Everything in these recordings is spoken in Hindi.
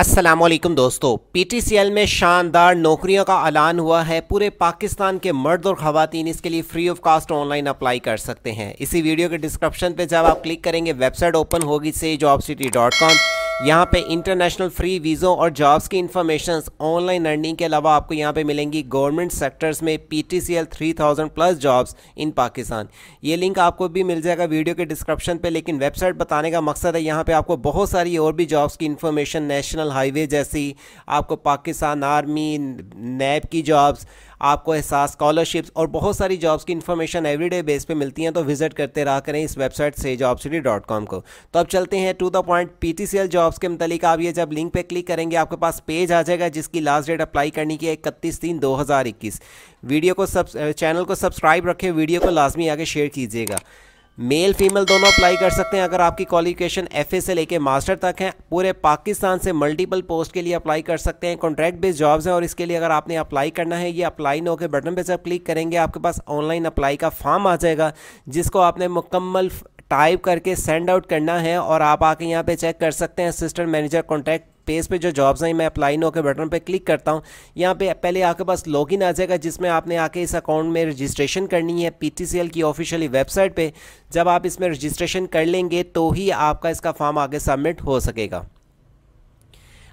असलम दोस्तों पीटीसीएल में शानदार नौकरियों का ऐलान हुआ है पूरे पाकिस्तान के मर्द और ख़वान इसके लिए free of cost online apply कर सकते हैं इसी वीडियो के डिस्क्रिप्शन पे जब आप क्लिक करेंगे वेबसाइट ओपन होगी से जॉब सिटी डॉट कॉम यहाँ पे इंटरनेशनल फ्री वीज़ों और जॉब्स की इन्फॉर्मेशन ऑनलाइन लर्निंग के अलावा आपको यहाँ पे मिलेंगी गवर्नमेंट सेक्टर्स में P T C L three thousand plus jobs in Pakistan ये लिंक आपको भी मिल जाएगा वीडियो के डिस्क्रिप्शन पे लेकिन वेबसाइट बताने का मकसद है यहाँ पे आपको बहुत सारी और भी जॉब्स की इन्फॉर्मेशन नेशनल हाईवे जैसी आपको पाकिस्तान आर्मी नैब की जॉब्स आपको एहसास स्कॉलरशिप्स और बहुत सारी जॉब्स की इन्फॉर्मेशन एवरीडे बेस पे मिलती हैं तो विजिट करते रहा करें इस वेबसाइट से जॉब सिटी डॉट कॉम को तो अब चलते हैं to the point P T C L jobs के मतलब आप ये जब लिंक पर क्लिक करेंगे आपके पास पेज आ जाएगा जिसकी लास्ट डेट अप्लाई करने की है इकतीस तीन दो हज़ार इक्कीस वीडियो को सब चैनल को सब्सक्राइब रखें वीडियो को लाजमी आगे शेयर कीजिएगा मेल फीमेल दोनों अप्लाई कर सकते हैं अगर आपकी क्वालिफिकेशन एफ से लेके मास्टर तक है पूरे पाकिस्तान से मल्टीपल पोस्ट के लिए अप्लाई कर सकते हैं कॉन्ट्रैक्ट बेस्ड जॉब्स हैं और इसके लिए अगर आपने अप्लाई करना है ये अप्लाई नो के बटन पे जब क्लिक करेंगे आपके पास ऑनलाइन अप्लाई का फॉर्म आ जाएगा जिसको आपने मुकम्मल टाइप करके सेंड आउट करना है और आप आके यहाँ पे चेक कर सकते हैं असिस्टेंट मैनेजर कॉन्टैक्ट पेज पे जो जॉब्स हैं मैं अप्लाई नो के बटन पे क्लिक करता हूँ यहाँ पे पहले आपके पास लॉगिन आ जाएगा जिसमें आपने आके इस अकाउंट में रजिस्ट्रेशन करनी है पीटीसीएल की ऑफिशियली वेबसाइट पे जब आप इसमें रजिस्ट्रेशन कर लेंगे तो ही आपका इसका फॉर्म आगे सबमिट हो सकेगा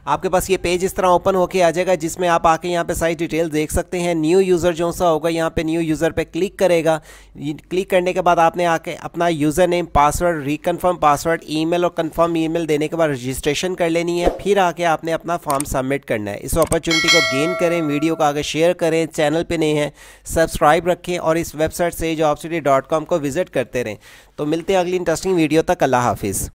आपके पास ये पेज इस तरह ओपन होके आ जाएगा जिसमें आप आके यहाँ पे सारी डिटेल देख सकते हैं न्यू यूज़र जो सा होगा यहाँ पे न्यू यूज़र पे क्लिक करेगा क्लिक करने के बाद आपने आके अपना user name password reconfirm password email और कन्फर्म ईमेल देने के बाद रजिस्ट्रेशन कर लेनी है फिर आके आपने अपना फॉर्म सबमिट करना है इस अपॉर्चुनिटी को गेन करें वीडियो को आगे शेयर करें चैनल पर नहीं है सब्सक्राइब रखें और इस वेबसाइट से जॉब को विज़िट करते रहें तो मिलते हैं अगली इंटरेस्टिंग वीडियो तक अल्लाह हाफिज़